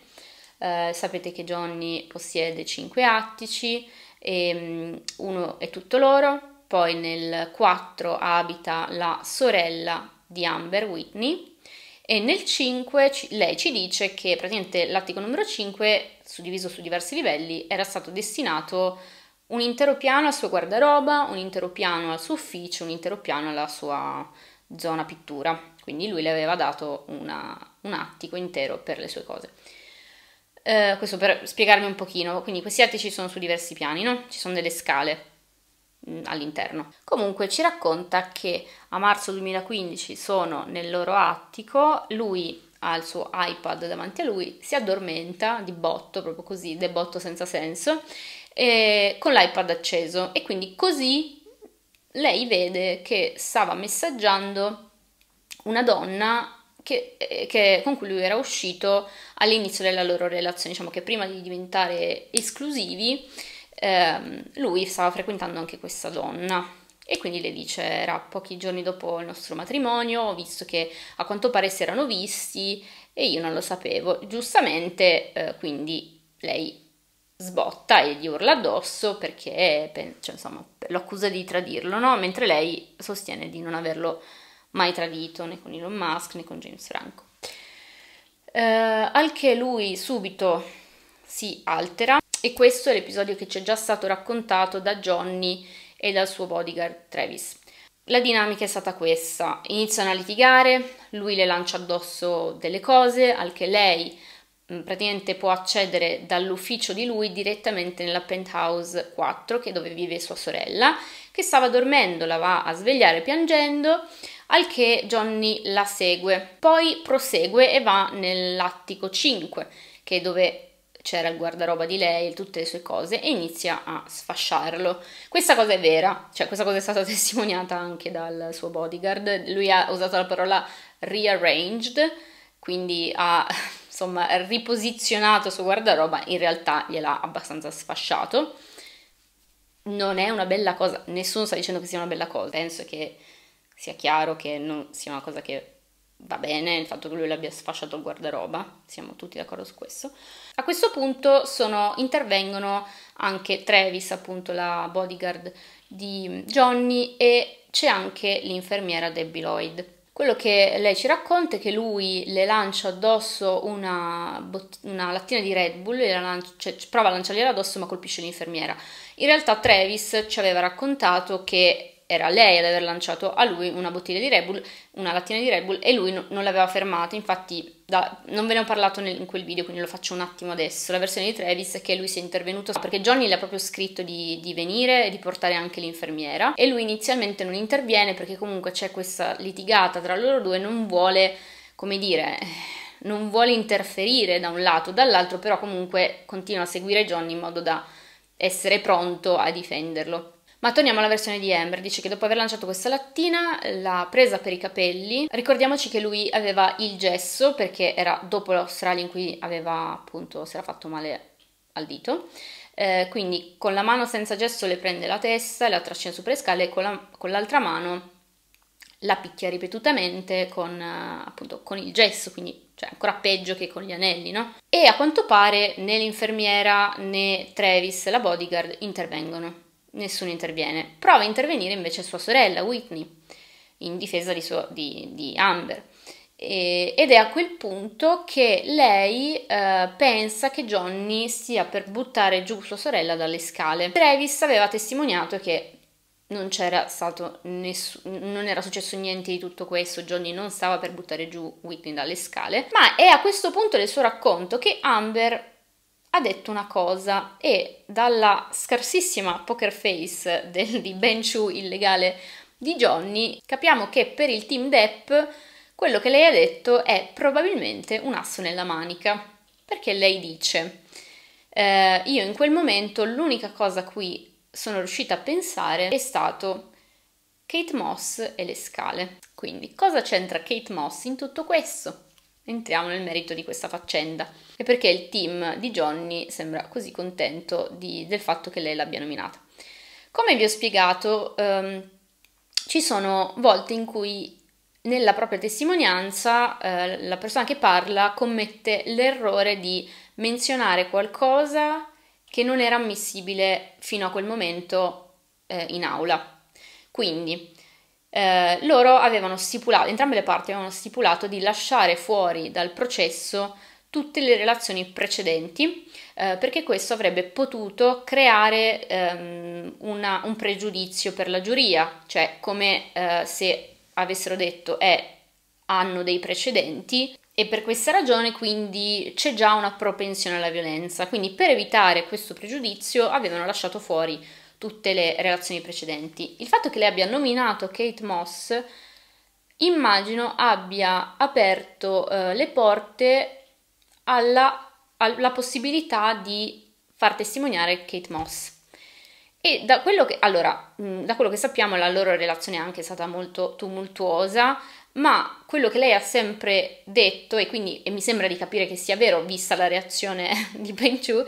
eh, sapete che Johnny possiede cinque attici, e, ehm, uno è tutto loro, poi nel 4 abita la sorella di Amber Whitney e nel 5 lei ci dice che praticamente l'attico numero 5, suddiviso su diversi livelli, era stato destinato un intero piano al suo guardaroba, un intero piano al suo ufficio, un intero piano alla sua zona pittura. Quindi lui le aveva dato una, un attico intero per le sue cose. Uh, questo per spiegarmi un pochino, quindi questi attici sono su diversi piani, no? Ci sono delle scale mh, mm, all'interno. Comunque ci racconta che a marzo 2015 sono nel loro attico, lui ha il suo iPad davanti a lui, si addormenta di botto, proprio così, de botto senza senso, eh, con l'iPad acceso e quindi così lei vede che stava messaggiando una donna che, eh, che, con cui lui era uscito all'inizio della loro relazione, diciamo che prima di diventare esclusivi ehm, lui stava frequentando anche questa donna. E quindi le dice, era pochi giorni dopo il nostro matrimonio, ho visto che a quanto pare si erano visti e io non lo sapevo. Giustamente, eh, quindi lei sbotta e gli urla addosso perché cioè, insomma, lo accusa di tradirlo, no? mentre lei sostiene di non averlo mai tradito né con Elon Musk né con James Franco. Eh, al che lui subito si altera e questo è l'episodio che ci è già stato raccontato da Johnny e dal suo bodyguard Travis. La dinamica è stata questa, iniziano a litigare, lui le lancia addosso delle cose, al che lei mm, praticamente può accedere dall'ufficio di lui direttamente nella penthouse 4 che dove vive sua sorella che stava dormendo, la va a svegliare piangendo al che Johnny la segue. Poi prosegue e va nell'attico 5, che è dove c'era il guardaroba di lei e tutte le sue cose e inizia a sfasciarlo. Questa cosa è vera, cioè questa cosa è stata testimoniata anche dal suo bodyguard. Lui ha usato la parola rearranged, quindi ha insomma riposizionato il suo guardaroba, in realtà gliel'ha abbastanza sfasciato. Non è una bella cosa, nessuno sta dicendo che sia una bella cosa, penso che sia chiaro che non sia una cosa che va bene il fatto che lui l'abbia sfasciato il guardaroba, siamo tutti d'accordo su questo. A questo punto sono, intervengono anche Travis, appunto la bodyguard di Johnny e c'è anche l'infermiera Debbie Lloyd. Quello che lei ci racconta è che lui le lancia addosso una, bot- una lattina di Red Bull, lancio, cioè, prova a lanciargliela addosso ma colpisce l'infermiera. In realtà Travis ci aveva raccontato che era lei ad aver lanciato a lui una bottiglia di Red Bull, una lattina di Red Bull e lui no, non l'aveva fermato, infatti da, non ve ne ho parlato nel, in quel video quindi lo faccio un attimo adesso, la versione di Travis è che lui si è intervenuto perché Johnny le ha proprio scritto di, di venire e di portare anche l'infermiera e lui inizialmente non interviene perché comunque c'è questa litigata tra loro due, non vuole, come dire non vuole interferire da un lato, dall'altro però comunque continua a seguire Johnny in modo da essere pronto a difenderlo. Ma torniamo alla versione di Amber, dice che dopo aver lanciato questa lattina l'ha presa per i capelli, ricordiamoci che lui aveva il gesso perché era dopo l'Australia in cui aveva appunto, si era fatto male al dito, eh, quindi con la mano senza gesso le prende la testa e la trascina su per le scale e con, la, con l'altra mano la picchia ripetutamente con, eh, appunto, con il gesso, quindi cioè ancora peggio che con gli anelli, no? E a quanto pare né l'infermiera né Travis, la bodyguard, intervengono. Nessuno interviene. Prova a intervenire invece sua sorella Whitney in difesa di, suo, di, di Amber. E, ed è a quel punto che lei eh, pensa che Johnny stia per buttare giù sua sorella dalle scale. Travis aveva testimoniato che non c'era stato nessuno, non era successo niente di tutto questo, Johnny non stava per buttare giù Whitney dalle scale, ma è a questo punto del suo racconto che Amber ha detto una cosa e dalla scarsissima poker face del, di Ben Chu, il di Johnny, capiamo che per il team Depp quello che lei ha detto è probabilmente un asso nella manica, perché lei dice eh, io in quel momento l'unica cosa a cui sono riuscita a pensare è stato Kate Moss e le scale. Quindi cosa c'entra Kate Moss in tutto questo? entriamo nel merito di questa faccenda e perché il team di Johnny sembra così contento di, del fatto che lei l'abbia nominata. Come vi ho spiegato, ehm, ci sono volte in cui nella propria testimonianza eh, la persona che parla commette l'errore di menzionare qualcosa che non era ammissibile fino a quel momento eh, in aula. Quindi, eh, loro avevano stipulato, entrambe le parti avevano stipulato di lasciare fuori dal processo tutte le relazioni precedenti eh, perché questo avrebbe potuto creare ehm, una, un pregiudizio per la giuria, cioè come eh, se avessero detto eh, hanno dei precedenti e per questa ragione quindi c'è già una propensione alla violenza, quindi per evitare questo pregiudizio avevano lasciato fuori tutte le relazioni precedenti. Il fatto che lei abbia nominato Kate Moss immagino abbia aperto eh, le porte alla, alla, possibilità di far testimoniare Kate Moss. E da quello, che, allora, mm, da quello che sappiamo la loro relazione è anche stata molto tumultuosa, ma quello che lei ha sempre detto, e quindi e mi sembra di capire che sia vero, vista la reazione di Ben Chu,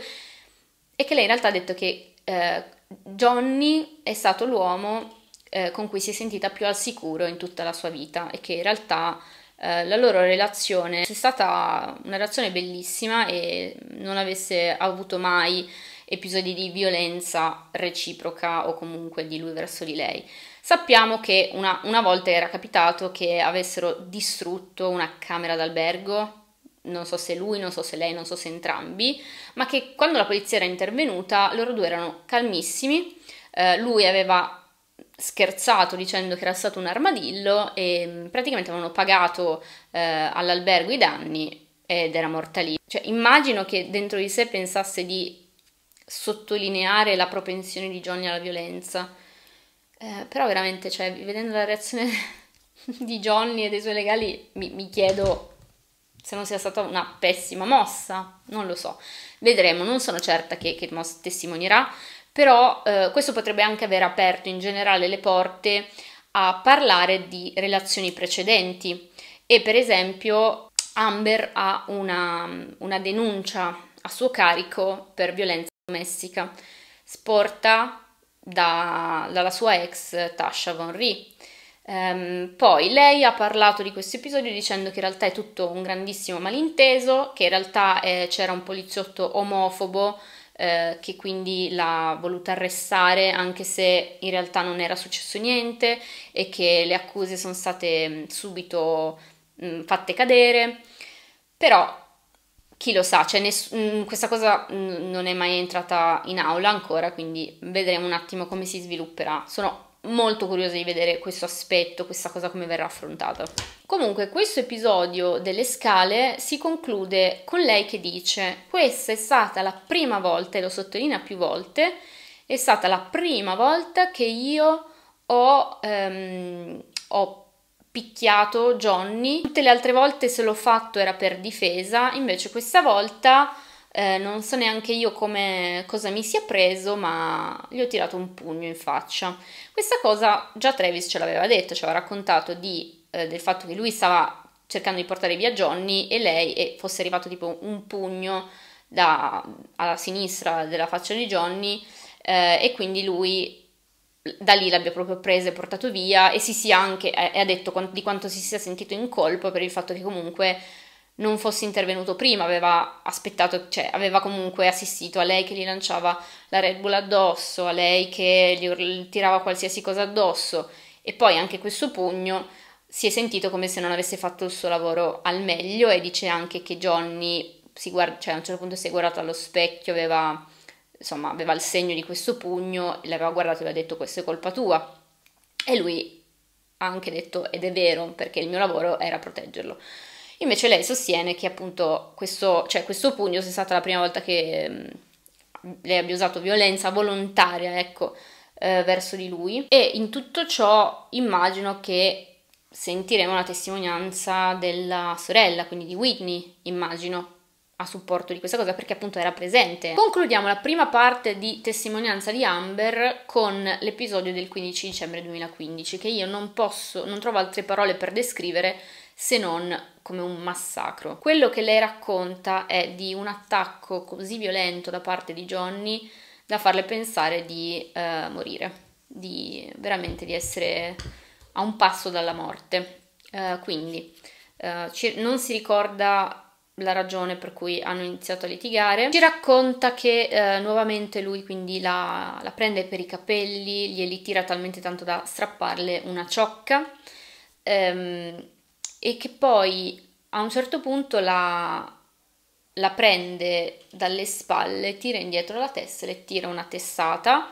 è che lei in realtà ha detto che eh, Johnny è stato l'uomo eh, con cui si è sentita più al sicuro in tutta la sua vita e che in realtà eh, la loro relazione è stata una relazione bellissima e non avesse avuto mai episodi di violenza reciproca o comunque di lui verso di lei. Sappiamo che una, una volta era capitato che avessero distrutto una camera d'albergo non so se lui, non so se lei, non so se entrambi, ma che quando la polizia era intervenuta loro due erano calmissimi, eh, lui aveva scherzato dicendo che era stato un armadillo e mm, praticamente avevano pagato eh, all'albergo i danni ed era morta lì. Cioè, immagino che dentro di sé pensasse di sottolineare la propensione di Johnny alla violenza, eh, però veramente, cioè, vedendo la reazione di Johnny e dei suoi legali mi, mi chiedo se non sia stata una pessima mossa, non lo so. Vedremo, non sono certa che Kate Moss testimonierà, però eh, questo potrebbe anche aver aperto in generale le porte a parlare di relazioni precedenti e per esempio Amber ha una, una denuncia a suo carico per violenza domestica sporta da, dalla sua ex Tasha Von Rie Um, poi lei ha parlato di questo episodio dicendo che in realtà è tutto un grandissimo malinteso, che in realtà eh, c'era un poliziotto omofobo eh, che quindi l'ha voluta arrestare anche se in realtà non era successo niente e che le accuse sono state mm, subito mh, mm, fatte cadere. Però chi lo sa, cioè ness- mh, mm, questa cosa mh, non è mai entrata in aula ancora, quindi vedremo un attimo come si svilupperà. Sono molto curiosa di vedere questo aspetto, questa cosa come verrà affrontata. Comunque questo episodio delle scale si conclude con lei che dice questa è stata la prima volta, e lo sottolinea più volte, è stata la prima volta che io ho, ehm, ho picchiato Johnny, tutte le altre volte se l'ho fatto era per difesa, invece questa volta eh, non so neanche io come, cosa mi sia preso, ma gli ho tirato un pugno in faccia. Questa cosa già Travis ce l'aveva detto, ci aveva raccontato di, eh, del fatto che lui stava cercando di portare via Johnny e lei e fosse arrivato tipo un pugno da, alla sinistra della faccia di Johnny eh, e quindi lui da lì l'abbia proprio preso e portato via e si sia anche, eh, e ha detto di quanto si sia sentito in colpo per il fatto che comunque non fosse intervenuto prima, aveva aspettato, cioè aveva comunque assistito a lei che gli lanciava la Red Bull addosso, a lei che gli tirava qualsiasi cosa addosso e poi anche questo pugno si è sentito come se non avesse fatto il suo lavoro al meglio e dice anche che Johnny guard- cioè a un certo punto si è guardato allo specchio, aveva, insomma, aveva il segno di questo pugno, l'aveva guardato e aveva detto questa è colpa tua e lui ha anche detto ed è vero perché il mio lavoro era proteggerlo. Invece lei sostiene che appunto questo, cioè questo pugno sia stata la prima volta che lei abbia usato violenza volontaria, ecco, eh, verso di lui. E in tutto ciò immagino che sentiremo la testimonianza della sorella, quindi di Whitney, immagino, a supporto di questa cosa perché appunto era presente. Concludiamo la prima parte di testimonianza di Amber con l'episodio del 15 dicembre 2015 che io non posso, non trovo altre parole per descrivere se non come un massacro. Quello che lei racconta è di un attacco così violento da parte di Johnny da farle pensare di eh, morire, di veramente di essere a un passo dalla morte. Eh, quindi eh, ci, non si ricorda la ragione per cui hanno iniziato a litigare. Ci racconta che eh, nuovamente lui quindi la, la, prende per i capelli, glieli tira talmente tanto da strapparle una ciocca. Ehm, e che poi a un certo punto la, la prende dalle spalle, tira indietro la testa e le tira una testata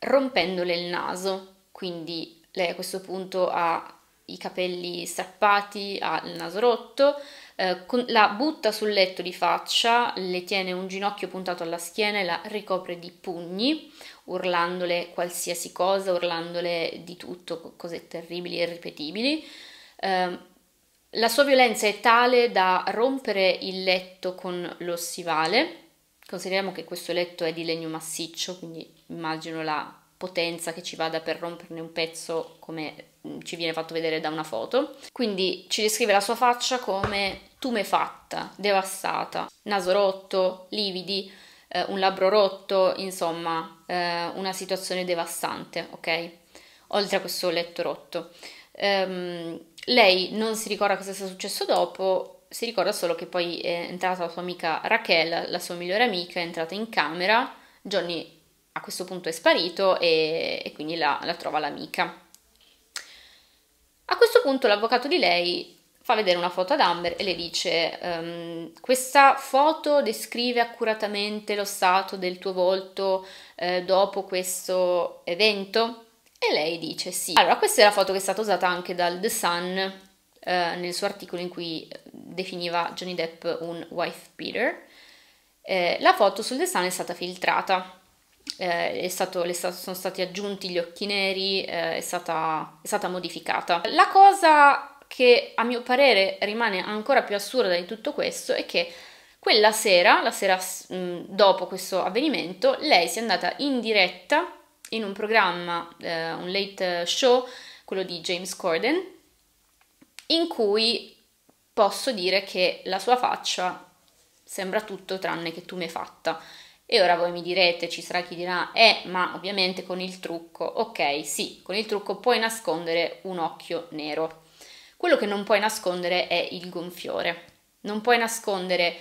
rompendole il naso. Quindi lei a questo punto ha i capelli strappati, ha il naso rotto, eh, con, la butta sul letto di faccia, le tiene un ginocchio puntato alla schiena e la ricopre di pugni, urlandole qualsiasi cosa, urlandole di tutto, cose terribili e ripetibili. Eh, la sua violenza è tale da rompere il letto con lo stivale. Consideriamo che questo letto è di legno massiccio, quindi immagino la potenza che ci vada per romperne un pezzo come mm, ci viene fatto vedere da una foto. Quindi ci descrive la sua faccia come tumefatta, devastata, naso rotto, lividi, eh, un labbro rotto, insomma, eh, una situazione devastante, ok? Oltre a questo letto rotto. Ehm, lei non si ricorda cosa sia successo dopo, si ricorda solo che poi è entrata la sua amica Raquel, la sua migliore amica, è entrata in camera, Johnny a questo punto è sparito e, e quindi la, la trova l'amica. A questo punto l'avvocato di lei fa vedere una foto ad Amber e le dice um, questa foto descrive accuratamente lo stato del tuo volto eh, dopo questo evento e lei dice sì. Allora, questa è la foto che è stata usata anche dal The Sun eh, nel suo articolo in cui definiva Johnny Depp un wife beater. Eh, la foto sul The Sun è stata filtrata, eh, è stato, è stato, sono stati aggiunti gli occhi neri, eh, è stata, è stata modificata. La cosa che a mio parere rimane ancora più assurda di tutto questo è che quella sera, la sera mh, dopo questo avvenimento, lei si è andata in diretta in un programma, eh, un late show, quello di James Corden, in cui posso dire che la sua faccia sembra tutto tranne che tu mi hai fatta. E ora voi mi direte, ci sarà chi dirà, eh, ma ovviamente con il trucco, ok, sì, con il trucco puoi nascondere un occhio nero. Quello che non puoi nascondere è il gonfiore. Non puoi nascondere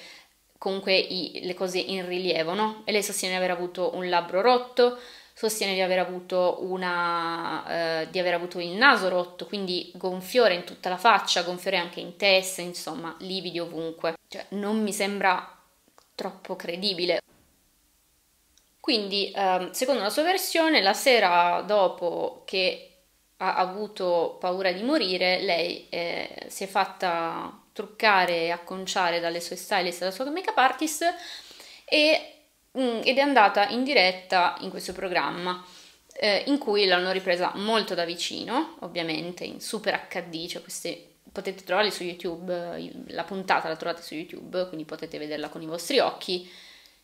comunque i, le cose in rilievo, no? E lei sostiene di aver avuto un labbro rotto, sostiene di aver avuto, una, eh, di aver avuto il naso rotto, quindi gonfiore in tutta la faccia, gonfiore anche in testa, insomma, lividi ovunque. Cioè, non mi sembra troppo credibile. Quindi, eh, secondo la sua versione, la sera dopo che ha avuto paura di morire, lei eh, si è fatta truccare e acconciare dalle sue stylist e dalla sua make-up artist e Mm, ed è andata in diretta in questo programma eh, in cui l'hanno ripresa molto da vicino, ovviamente in super HD, cioè queste potete trovarli su YouTube, eh, la puntata la trovate su YouTube, quindi potete vederla con i vostri occhi,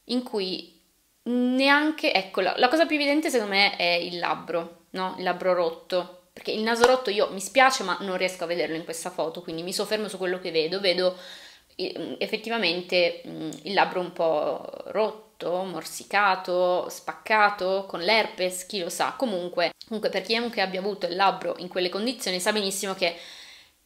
in cui neanche, ecco, la, la cosa più evidente secondo me è il labbro, no? Il labbro rotto, perché il naso rotto io mi spiace ma non riesco a vederlo in questa foto, quindi mi soffermo su quello che vedo, vedo mm, effettivamente mm, il labbro un po' rotto rotto, morsicato, spaccato, con l'herpes, chi lo sa. Comunque, comunque per chiunque abbia avuto il labbro in quelle condizioni sa benissimo che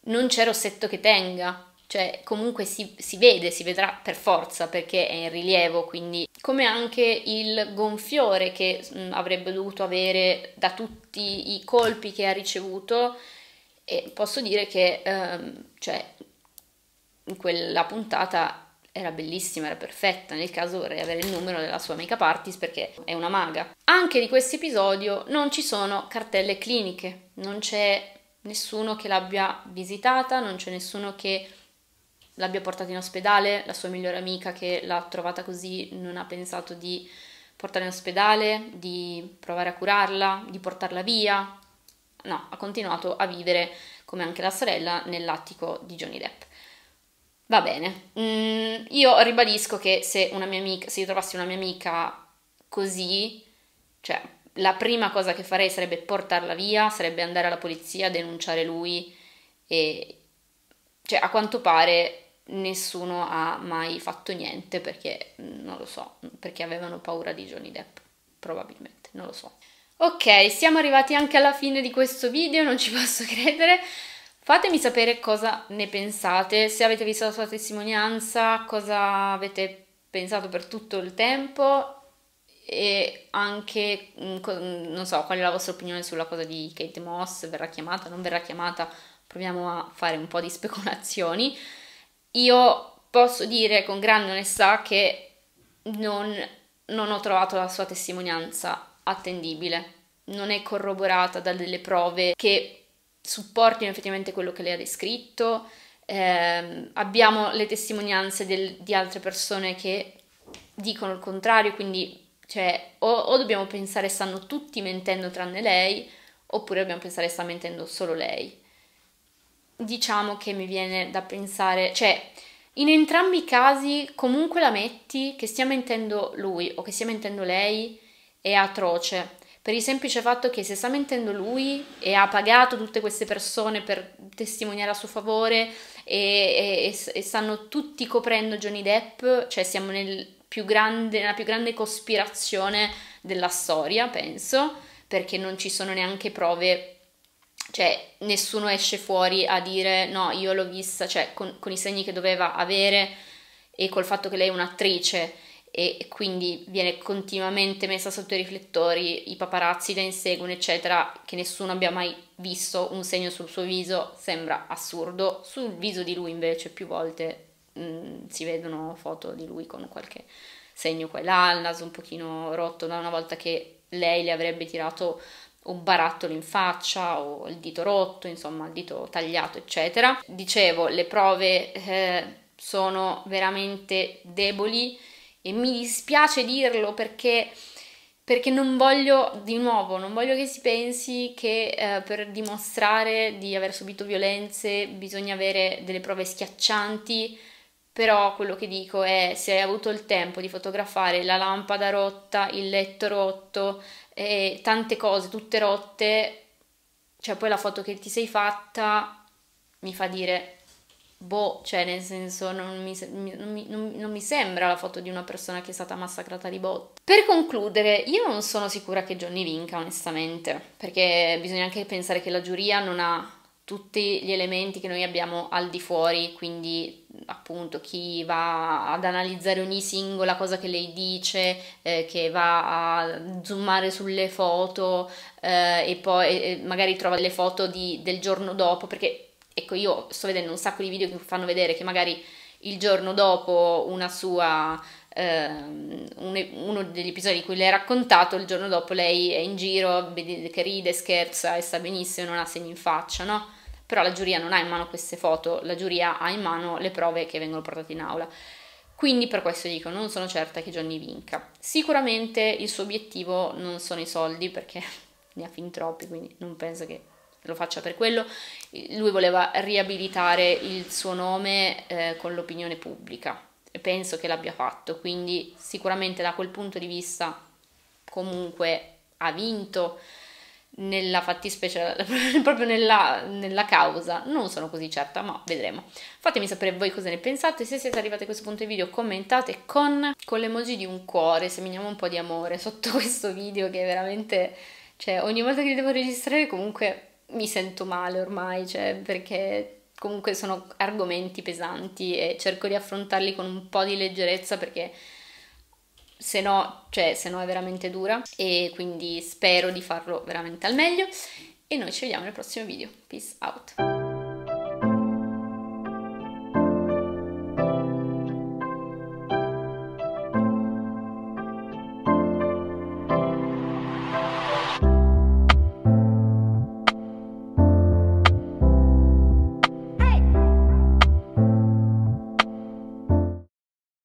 non c'è rossetto che tenga, cioè comunque si, si, vede, si vedrà per forza perché è in rilievo, quindi come anche il gonfiore che mh, mm, avrebbe dovuto avere da tutti i colpi che ha ricevuto e posso dire che ehm, cioè, in quella puntata era bellissima, era perfetta. Nel caso vorrei avere il numero della sua make up artist perché è una maga. Anche di questo episodio non ci sono cartelle cliniche, non c'è nessuno che l'abbia visitata, non c'è nessuno che l'abbia portata in ospedale, la sua migliore amica che l'ha trovata così non ha pensato di portarla in ospedale, di provare a curarla, di portarla via. No, ha continuato a vivere come anche la sorella nell'attico di Johnny Depp. Va bene, mm, io ribadisco che se una mia amica, se io trovassi una mia amica così, cioè la prima cosa che farei sarebbe portarla via, sarebbe andare alla polizia, denunciare lui e cioè a quanto pare nessuno ha mai fatto niente perché mm, non lo so, perché avevano paura di Johnny Depp, probabilmente, non lo so. Ok, siamo arrivati anche alla fine di questo video, non ci posso credere. Fatemi sapere cosa ne pensate, se avete visto la sua testimonianza, cosa avete pensato per tutto il tempo e anche, mm, mm, non so, qual è la vostra opinione sulla cosa di Kate Moss, verrà chiamata, non verrà chiamata, proviamo a fare un po' di speculazioni. Io posso dire con grande onestà che non, non ho trovato la sua testimonianza attendibile, non è corroborata da delle prove che supportino effettivamente quello che lei ha descritto. Eh, abbiamo le testimonianze del, di altre persone che dicono il contrario, quindi cioè, o, o, dobbiamo pensare stanno tutti mentendo tranne lei, oppure dobbiamo pensare sta mentendo solo lei. Diciamo che mi viene da pensare, cioè, in entrambi i casi comunque la metti, che stia mentendo lui o che stia mentendo lei, è atroce per il semplice fatto che se sta mentendo lui e ha pagato tutte queste persone per testimoniare a suo favore e, e, e stanno tutti coprendo Johnny Depp, cioè siamo nel più grande, nella più grande cospirazione della storia, penso, perché non ci sono neanche prove cioè nessuno esce fuori a dire no, io l'ho vista, cioè con, con, i segni che doveva avere e col fatto che lei è un'attrice e quindi viene continuamente messa sotto i riflettori, i paparazzi la inseguono, eccetera, che nessuno abbia mai visto un segno sul suo viso sembra assurdo. Sul viso di lui invece più volte mh, mm, si vedono foto di lui con qualche segno qua e là, il naso un pochino rotto da una volta che lei le avrebbe tirato un barattolo in faccia o il dito rotto, insomma il dito tagliato, eccetera. Dicevo, le prove eh, sono veramente deboli e mi dispiace dirlo perché, perché non voglio, di nuovo, non voglio che si pensi che eh, per dimostrare di aver subito violenze bisogna avere delle prove schiaccianti, però quello che dico è se hai avuto il tempo di fotografare la lampada rotta, il letto rotto, eh, tante cose, tutte rotte, cioè poi la foto che ti sei fatta mi fa dire boh, cioè nel senso non mi, non, mi, non mi, sembra la foto di una persona che è stata massacrata di botte. Per concludere, io non sono sicura che Johnny vinca onestamente, perché bisogna anche pensare che la giuria non ha tutti gli elementi che noi abbiamo al di fuori, quindi appunto chi va ad analizzare ogni singola cosa che lei dice, eh, che va a zoomare sulle foto eh, e poi eh, magari trova le foto di, del giorno dopo, perché ecco io sto vedendo un sacco di video che fanno vedere che magari il giorno dopo una sua ehm, uno degli episodi di cui lei ha raccontato, il giorno dopo lei è in giro, che ride, scherza e sta benissimo, non ha segni in faccia, no? Però la giuria non ha in mano queste foto, la giuria ha in mano le prove che vengono portate in aula. Quindi per questo dico, non sono certa che Johnny vinca. Sicuramente il suo obiettivo non sono i soldi, perché ne ha fin troppi, quindi non penso che lo faccia per quello, lui voleva riabilitare il suo nome eh, con l'opinione pubblica e penso che l'abbia fatto, quindi sicuramente da quel punto di vista comunque ha vinto nella fattispecie, proprio nella, nella, causa, non sono così certa, ma vedremo. Fatemi sapere voi cosa ne pensate, se siete arrivati a questo punto di video commentate con, con l'emoji di un cuore, seminiamo un po' di amore sotto questo video che veramente, cioè ogni volta che li devo registrare comunque mi sento male ormai, cioè, perché comunque sono argomenti pesanti e cerco di affrontarli con un po' di leggerezza perché se no, cioè, se no è veramente dura e quindi spero di farlo veramente al meglio e noi ci vediamo nel prossimo video. Peace out!